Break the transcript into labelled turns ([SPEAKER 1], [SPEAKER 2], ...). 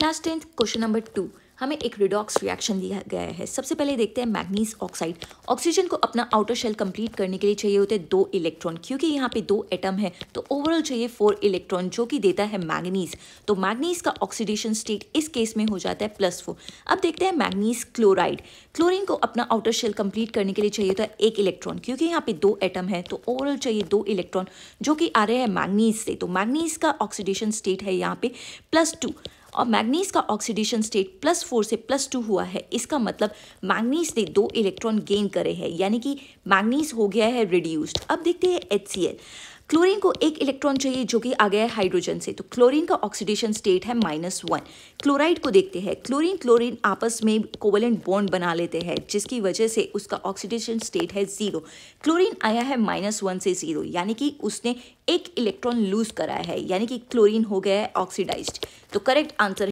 [SPEAKER 1] class tenth question number two हमें एक redox reaction दिया गया है सबसे पहले देखते हैं मैग्नीज ऑक्साइड ऑक्सीजन को अपना आउटर शेल कंप्लीट करने के लिए चाहिए होते हैं दो इलेक्ट्रॉन क्योंकि यहाँ पे दो एटम है तो ओवरऑल चाहिए फोर इलेक्ट्रॉन जो कि देता है मैग्नीज तो मैग्नीज का ऑक्सीडेशन स्टेट इस केस में हो जाता है प्लस फोर अब देखते हैं मैग्नीज क्लोराइड क्लोरिन को अपना आउटर शेल कंप्लीट करने के लिए चाहिए होता है एक इलेक्ट्रॉन क्योंकि यहाँ पे दो एटम है तो ओवरऑल चाहिए दो इलेक्ट्रॉन जो कि आ रहे हैं मैग्नीज से तो मैग्नीज का ऑक्सीडेशन स्टेट है यहाँ पे प्लस टू और मैग्नीज का ऑक्सीडेशन स्टेट प्लस फोर से प्लस टू हुआ है इसका मतलब मैग्नीज ने दो इलेक्ट्रॉन गेन करे हैं यानी कि मैग्नीज हो गया है रिड्यूस्ड अब देखते हैं एच क्लोरीन को एक इलेक्ट्रॉन चाहिए जो कि आ गया है हाइड्रोजन से तो क्लोरीन का ऑक्सीडेशन स्टेट है माइनस वन क्लोराइड को देखते हैं क्लोरीन क्लोरीन आपस में कोवलेंट बॉन्ड बना लेते हैं जिसकी वजह से उसका ऑक्सीडेशन स्टेट है ज़ीरो क्लोरीन आया है माइनस वन से ज़ीरो यानी कि उसने एक इलेक्ट्रॉन लूज कराया है यानी कि क्लोरीन हो गया है ऑक्सीडाइज तो करेक्ट आंसर